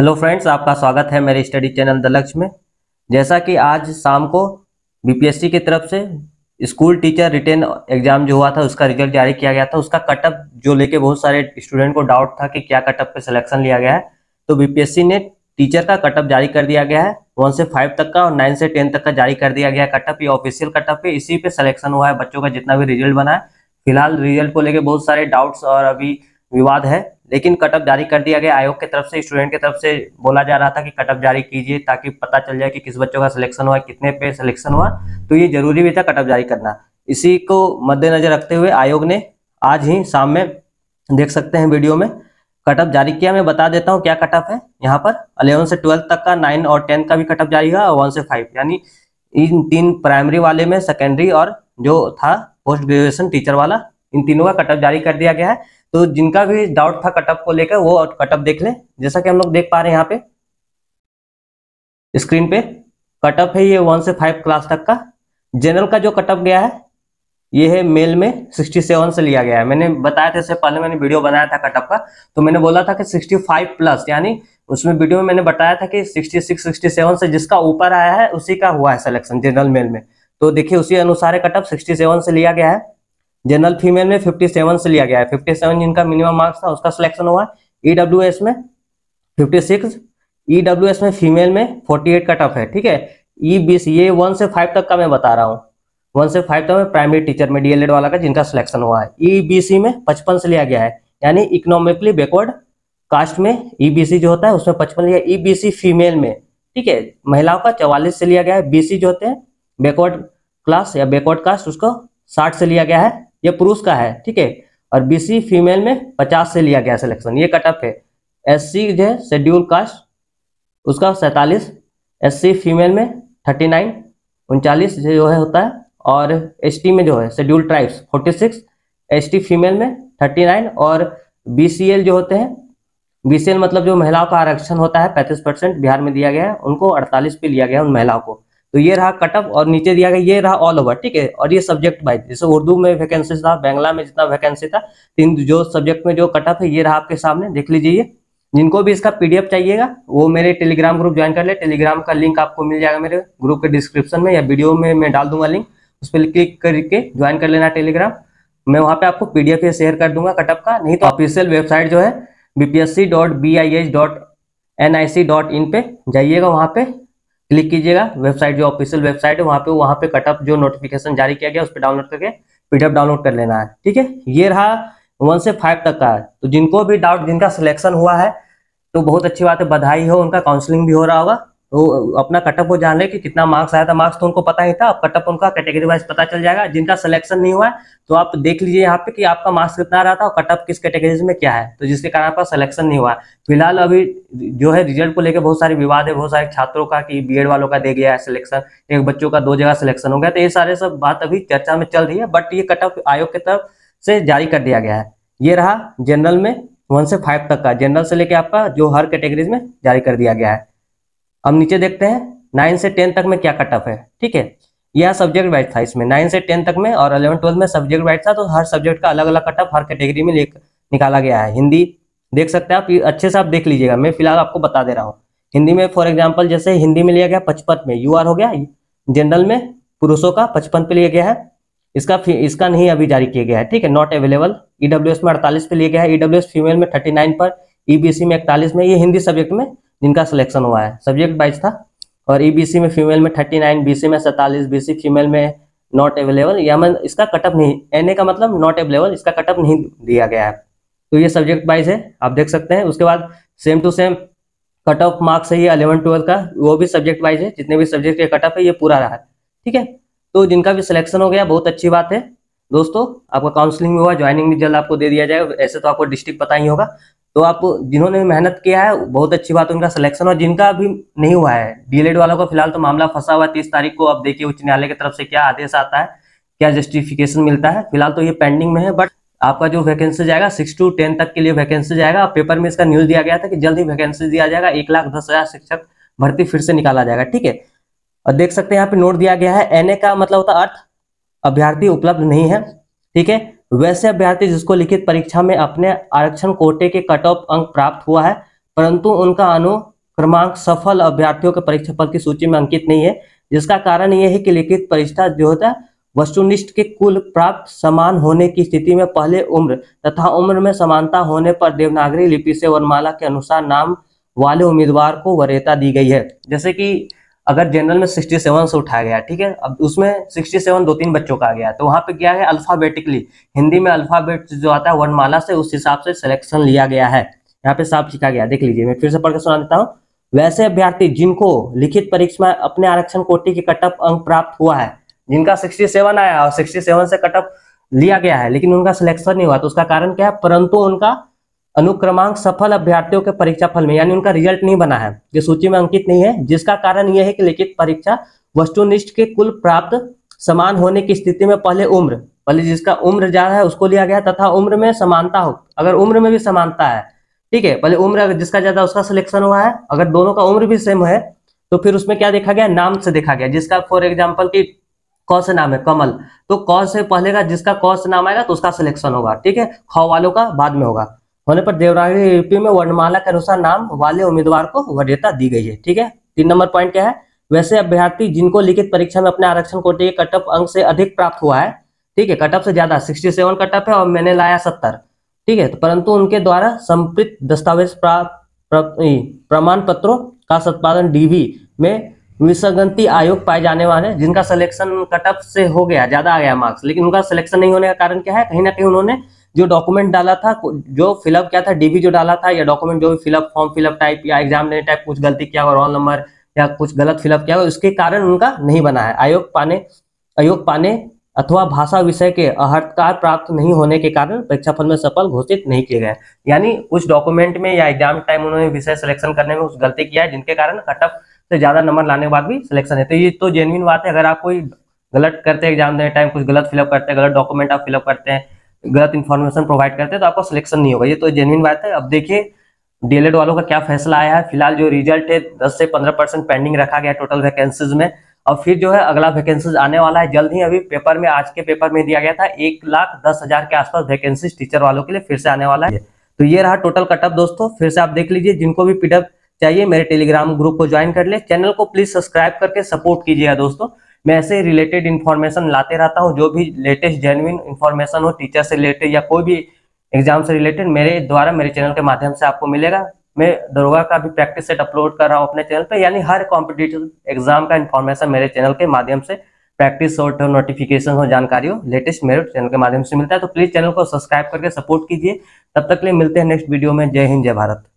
hello friends आपका स्वागत है मेरे स्टडी चैनल द लक्ष्य में जैसा कि आज शाम को बीपीएससी की तरफ से स्कूल टीचर रिटेन एग्जाम जो हुआ था उसका रिजल्ट जारी किया गया था उसका कटअप जो लेके बहुत सारे स्टूडेंट को डाउट था कि क्या कटअप पे सिलेक्शन लिया गया है तो बीपीएससी ने टीचर का कटअप जारी कर दिया गया है वन से फाइव तक का और नाइन से टेन तक का जारी कर दिया गया कटअप ये ऑफिशियल कटअप है इसी पे सिलेक्शन हुआ है बच्चों का जितना भी रिजल्ट बना है फिलहाल रिजल्ट को लेके बहुत सारे डाउट्स और अभी विवाद है लेकिन कटअप जारी कर दिया गया आयोग की तरफ से स्टूडेंट की तरफ से बोला जा रहा था कि कटअप जारी कीजिए ताकि पता चल जाए कि किस बच्चों का सिलेक्शन हुआ कितने पे सिलेक्शन हुआ तो ये जरूरी भी था कटअप जारी करना इसी को मद्देनजर रखते हुए आयोग ने आज ही शाम में देख सकते हैं वीडियो में कटअप जारी किया मैं बता देता हूँ क्या कटअप है यहाँ पर अलेवन से ट्वेल्थ तक का नाइन और टेंथ का भी कटअप जारी हुआ और वन से फाइव यानी इन तीन प्राइमरी वाले में सेकेंडरी और जो था पोस्ट ग्रेजुएशन टीचर वाला इन तीनों का कटअप जारी कर दिया गया है तो जिनका भी डाउट था कटअप को लेकर वो कटअप देख लें जैसा कि हम लोग देख पा रहे हैं यहाँ पे स्क्रीन पे कटअप है ये वन से फाइव क्लास तक का जनरल का जो कटअप गया है ये है मेल में सिक्सटी सेवन से लिया गया है मैंने बताया था इससे पहले मैंने वीडियो बनाया था कटअप का तो मैंने बोला था कि सिक्सटी फाइव प्लस यानी उसमें वीडियो में मैंने बताया था कि सिक्सटी सिक्स सिक्सटी सेवन से जिसका ऊपर आया है उसी का हुआ है सिलेक्शन जनरल मेल में तो देखिए उसी अनुसार कटअप सिक्सटी सेवन से लिया गया है जनरल फीमेल में 57 से लिया गया है 57 जिनका मिनिमम मार्क्स था उसका सिलेक्शन हुआ है एस e में 56 एस e में फीमेल में 48 कट ऑफ है ठीक है ई e बीस ये वन से फाइव तक का मैं बता रहा हूँ वन से फाइव तक में प्राइमरी टीचर में डीएलएड वाला का जिनका सिलेक्शन हुआ है ईबीसी में पचपन से लिया गया है यानी इकोनॉमिकली बैकवर्ड कास्ट में ईबीसी जो होता है उसमें पचपन लिया ईबीसी फीमेल में ठीक है महिलाओं का चवालीस से लिया गया है बीसी जो होते हैं बैकवर्ड क्लास या बैकवर्ड कास्ट उसको साठ से लिया गया है ये पुरुष का है ठीक है और बीसी फीमेल में पचास से लिया गया सिलेक्शन ये कट ऑफ है एस सी जो है शेड्यूल कास्ट उसका सैतालीस एस सी फीमेल में थर्टी नाइन उनचालीस जो है होता है और एस टी में जो है schedule tribes forty six S T female में थर्टी नाइन और बी सी एल जो होते हैं बी सी एल मतलब जो महिलाओं का आरक्षण होता है पैंतीस परसेंट बिहार में दिया गया है उनको अड़तालीस पे लिया गया है उन महिलाओं को तो ये रहा कट ऑफ और नीचे दिया गया ये रहा ऑल ओवर ठीक है और ये सब्जेक्ट वाइज जैसे उर्दू में वैकेंसी था बंगला में जितना वैकेंसी था तीन जो सब्जेक्ट में जो कट ऑफ है ये रहा आपके सामने देख लीजिए जिनको भी इसका पीडीएफ चाहिएगा वो मेरे टेलीग्राम ग्रुप ज्वाइन कर ले टेलीग्राम का लिंक आपको मिल जाएगा मेरे ग्रुप के डिस्क्रिप्शन में या वीडियो में मैं डाल दूंगा लिंक उस पर क्लिक करके ज्वाइन कर लेना टेलीग्राम मैं वहाँ पे आपको पीडीएफ ये शेयर कर दूंगा कटअप का नहीं तो ऑफिशियल वेबसाइट जो है BPSC dot B I H dot N I C dot in पे जाइएगा वहाँ पे क्लिक कीजिएगा वेबसाइट जो ऑफिशियल वेबसाइट है वहाँ पे वहाँ पे कटअप जो नोटिफिकेशन जारी किया गया उस पर डाउनलोड करके पीडीएफ डाउनलोड कर लेना है ठीक है ये रहा वन से फाइव तक का तो जिनको भी डाउट जिनका सिलेक्शन हुआ है तो बहुत अच्छी बात है बधाई हो उनका काउंसलिंग भी हो रहा होगा तो अपना कटअप वो जान रहे कि कितना मार्क्स आया था मार्क्स तो उनको पता ही था कटअप उनका कैटेगरी वाइज पता चल जाएगा जिनका सिलेक्शन नहीं हुआ है तो आप देख लीजिए यहाँ पे कि आपका मार्क्स कितना रहा था और कटअप किस कैटेगरीज में क्या है तो जिसके कारण आपका सिलेक्शन नहीं हुआ फिलहाल अभी जो है रिजल्ट को लेकर बहुत सारे विवाद है बहुत सारे छात्रों का कि बी वालों का दे गया है सिलेक्शन एक बच्चों का दो जगह सिलेक्शन हो गया तो ये सारे सब बात अभी चर्चा में चल रही है बट ये कटअप आयोग की तरफ से जारी कर दिया गया है ये रहा जनरल में वन से फाइव तक का जनरल से लेके आपका जो हर कैटेगरीज में जारी कर दिया गया है अब नीचे देखते हैं नाइन से टेन तक में क्या कट ऑफ है ठीक है यह सब्जेक्ट वाइज था इसमें नाइन से टेन तक में और अलेवन ट्वेल्थ में सब्जेक्ट वाइज था तो हर सब्जेक्ट का अलग अलग कट ऑफ हर कैटेगरी में निकाला गया है हिंदी देख सकते हैं आप अच्छे से आप देख लीजिएगा मैं फिलहाल आपको बता दे रहा हूँ हिंदी में फॉर एग्जाम्पल जैसे हिंदी में लिया गया पचपन में यू हो गया जनरल में पुरुषों का पचपन पे लिया गया है इसका इसका नहीं अभी जारी किया गया है ठीक है नॉट अवेलेबल ईडब्ल्यू में अड़तालीस पे लिया गया है ईडब्ल्यू e फीमेल में थर्टी पर ईबीसी e में इकतालीस में ये हिंदी सब्जेक्ट में जिनका सिलेक्शन हुआ है सब्जेक्ट वाइज था और ईबीसी e में फीमेल में 39 बीसी में 47 बीसी फीमेल में नॉट अवेलेबल या मैं इसका कटअप नहीं एनए का मतलब नॉट अवेलेबल इसका कटअप नहीं दिया गया है तो ये सब्जेक्ट वाइज है आप देख सकते हैं उसके बाद same to same cut off marks है ये अलेवन ट्वेल्थ का वो भी सब्जेक्ट वाइज है जितने भी सब्जेक्ट के कट ऑफ है ये पूरा रहा है ठीक है तो जिनका भी सिलेक्शन हो गया बहुत अच्छी बात है दोस्तों आपका काउंसलिंग भी हुआ ज्वाइनिंग भी जल्द आपको दे दिया जाएगा ऐसे तो आपको डिस्ट्रिक्ट पता ही होगा तो आप जिन्होंने मेहनत किया है बहुत अच्छी बात उनका सिलेक्शन और जिनका अभी नहीं हुआ है डीएलएड वालों का फिलहाल तो मामला फंसा हुआ है तीस तारीख को अब देखिए उच्च न्यायालय की तरफ से क्या आदेश आता है क्या जस्टिफिकेशन मिलता है फिलहाल तो ये पेंडिंग में है बट आपका जो वैकेंसी जाएगा सिक्स टू टेन तक के लिए वैकेंसी जाएगा पेपर में इसका न्यूज दिया गया था कि जल्द ही वैकेंसी दिया जाएगा एक लाख दस हजार शिक्षक भर्ती फिर से निकाला जाएगा ठीक है और देख सकते हैं यहाँ पे नोट दिया गया है एनए का मतलब होता अर्थ अभ्यर्थी उपलब्ध नहीं है ठीक है वैसे अभ्यर्थी जिसको लिखित परीक्षा में अपने आरक्षण कोटे के कट ऑफ अंक प्राप्त हुआ है परंतु उनका अनुक्रमांक सफल अभ्यर्थियों के परीक्षाफल की सूची में अंकित नहीं है जिसका कारण यह है कि लिखित परीक्षा जो होता है वस्तुनिष्ठ के कुल प्राप्त समान होने की स्थिति में पहले उम्र तथा उम्र में समानता होने पर देवनागरी लिपि से वर्णमाला के अनुसार नाम वाले उम्मीदवार को वरीयता दी गई है जैसे कि अगर जनरल में 67 से उठाया गया ठीक है अब उसमें 67 दो तीन बच्चों का आ गया तो वहाँ पे क्या है अल्फाबेटिकली हिंदी में अल्फाबेट जो आता है वर्णमाला से उस हिसाब से सिलेक्शन लिया गया है यहाँ पे साफ सीखा गया देख लीजिए मैं फिर से पढ़कर सुना देता हूँ वैसे अभ्यर्थी जिनको लिखित परीक्षा में अपने आरक्षण कोटि के कटअप अंक प्राप्त हुआ है जिनका 67 आया और 67 से कटअप लिया गया है लेकिन उनका सिलेक्शन नहीं हुआ तो उसका कारण क्या है परंतु उनका अनुक्रमांक सफल अभ्यर्थियों के परीक्षा फल में यानी उनका रिजल्ट नहीं बना है ये सूची में अंकित नहीं है जिसका कारण यह है कि लिखित परीक्षा वस्तुनिष्ठ के कुल प्राप्त समान होने की स्थिति में पहले उम्र पहले जिसका उम्र ज्यादा है उसको लिया गया तथा उम्र में समानता हो अगर उम्र में भी समानता है ठीक है पहले उम्र जिसका ज्यादा उसका सिलेक्शन हुआ है अगर दोनों का उम्र भी सेम है तो फिर उसमें क्या देखा गया नाम से देखा गया जिसका फॉर एग्जाम्पल की कौ से नाम है कमल तो कौ से पहले का जिसका कौ से नाम आएगा तो उसका सिलेक्शन होगा ठीक है खौ वालों का बाद में होगा होने पर देवरानी यूपी में वर्णमाला के अनुसार नाम वाले उम्मीदवार को वरीयता दी गई है ठीक है तीन नंबर पॉइंट क्या है वैसे अभ्यर्थी जिनको लिखित परीक्षा में अपने आरक्षण कोटे के कटअप अंक से अधिक प्राप्त हुआ है ठीक है कटअप से ज्यादा सिक्सटी सेवन कटअप है और मैंने लाया सत्तर ठीक है तो परंतु उनके द्वारा संपृत दस्तावेज प्रमाण पत्रों का संपादन डीवी में विसंगति आयोग पाए जाने वाले जिनका सिलेक्शन कटअप से हो गया ज्यादा आ गया मार्क्स लेकिन उनका सिलेक्शन नहीं होने का कारण क्या है कहीं ना कहीं उन्होंने जो डॉक्यूमेंट डाला था जो फिलअप किया था डीबी जो डाला था या डॉक्यूमेंट जो भी फिलअप फॉर्म फिलअप टाइप या एग्जाम देने टाइप कुछ गलती किया हुआ रोल नंबर या कुछ गलत फिलअप किया हुआ उसके कारण उनका नहीं बना है आयोग पाने आयोग पाने अथवा भाषा विषय के अहर्तकार प्राप्त नहीं होने के कारण परीक्षाफल में सफल घोषित नहीं किए गए यानी कुछ डॉक्यूमेंट में या एग्जाम टाइम उन्होंने विषय सिलेक्शन करने में कुछ गलती किया है जिनके कारण कटअप से ज्यादा नंबर लाने के बाद भी सिलेक्शन है तो ये तो जेनविन बात है अगर आप कोई गलत करते हैं एग्जाम देने टाइम कुछ गलत फिलअप करते हैं गलत डॉक्यूमेंट आप फिलअप करते हैं गलत इन्फॉर्मेशन प्रोवाइड करते हैं तो आपका सिलेक्शन नहीं होगा ये तो जेनविन बात है अब देखिए डीएलएड वालों का क्या फैसला आया है फिलहाल जो रिजल्ट है दस से पंद्रह परसेंट पेंडिंग रखा गया टोटल वैकेंसीज में और फिर जो है अगला वैकेंसीज आने वाला है जल्द ही अभी पेपर में आज के पेपर में दिया गया था एक लाख दस हजार के आसपास वैकेंसीज टीचर वालों के लिए फिर से आने वाला है तो ये रहा टोटल कटअप दोस्तों फिर से आप देख लीजिए जिनको भी पीडअप चाहिए मेरे टेलीग्राम ग्रुप को ज्वाइन कर ले चैनल को प्लीज सब्सक्राइब करके सपोर्ट कीजिएगा दोस्तों मैं ऐसे रिलेटेड इन्फॉर्मेशन लाते रहता हूँ जो भी लेटेस्ट जेनविन इन्फॉर्मेशन हो टीचर से रिलेटेड या कोई भी एग्जाम से रिलेटेड मेरे द्वारा मेरे चैनल के माध्यम से आपको मिलेगा मैं दरोगा का भी प्रैक्टिस सेट अपलोड कर रहा हूँ अपने चैनल पे यानी हर कॉम्पिटिटिव एग्जाम का इन्फॉर्मेशन मेरे चैनल के माध्यम से प्रैक्टिस और नोटिफिकेशन हो जानकारी हो लेटेस्ट मेरे चैनल के माध्यम से मिलता है तो प्लीज चैनल को सब्सक्राइब करके सपोर्ट कीजिए तब तक लिए मिलते हैं नेक्स्ट वीडियो में जय हिंद जय भारत